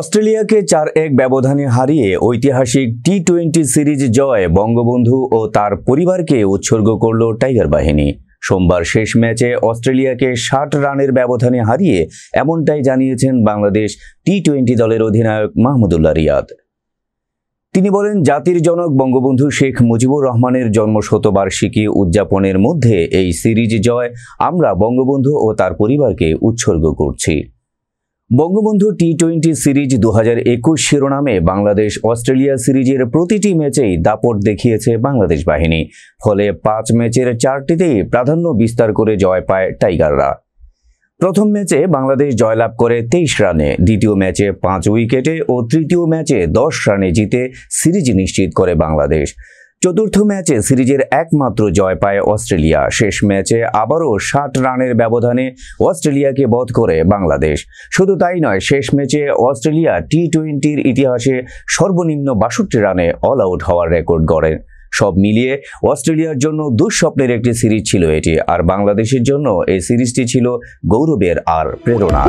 অস্ট্রেলিয়াকে চার এক ব্যবধানে হারিয়ে ঐতিহাসিক টি টোয়েন্টি সিরিজ জয় বঙ্গবন্ধু ও তার পরিবারকে উৎসর্গ করল টাইগার বাহিনী সোমবার শেষ ম্যাচে অস্ট্রেলিয়াকে ষাট রানের ব্যবধানে হারিয়ে এমনটাই জানিয়েছেন বাংলাদেশ টি টোয়েন্টি দলের অধিনায়ক মাহমুদুল্লাহ রিয়াদ তিনি বলেন জাতির জনক বঙ্গবন্ধু শেখ মুজিবুর রহমানের জন্মশতবার্ষিকী উদযাপনের মধ্যে এই সিরিজ জয় আমরা বঙ্গবন্ধু ও তার পরিবারকে উৎসর্গ করছি বঙ্গবন্ধু টি টোয়েন্টি সিরিজ দু হাজার একুশ শিরোনামে বাংলাদেশ অস্ট্রেলিয়া সিরিজের প্রতিটি ম্যাচেই দাপট দেখিয়েছে বাংলাদেশ বাহিনী ফলে পাঁচ ম্যাচের চারটিতেই প্রাধান্য বিস্তার করে জয় পায় টাইগাররা প্রথম ম্যাচে বাংলাদেশ জয়লাভ করে তেইশ রানে দ্বিতীয় ম্যাচে পাঁচ উইকেটে ও তৃতীয় ম্যাচে দশ রানে জিতে সিরিজ নিশ্চিত করে বাংলাদেশ চতুর্থ ম্যাচে সিরিজের একমাত্র জয় পায় অস্ট্রেলিয়া শেষ ম্যাচে আবারও ষাট রানের ব্যবধানে অস্ট্রেলিয়াকে বধ করে বাংলাদেশ শুধু তাই নয় শেষ ম্যাচে অস্ট্রেলিয়া টি টোয়েন্টির ইতিহাসে সর্বনিম্ন বাষট্টি রানে অল আউট হওয়ার রেকর্ড গড়েন সব মিলিয়ে অস্ট্রেলিয়ার জন্য দুঃস্বপ্নের একটি সিরিজ ছিল এটি আর বাংলাদেশের জন্য এই সিরিজটি ছিল গৌরবের আর প্রেরণা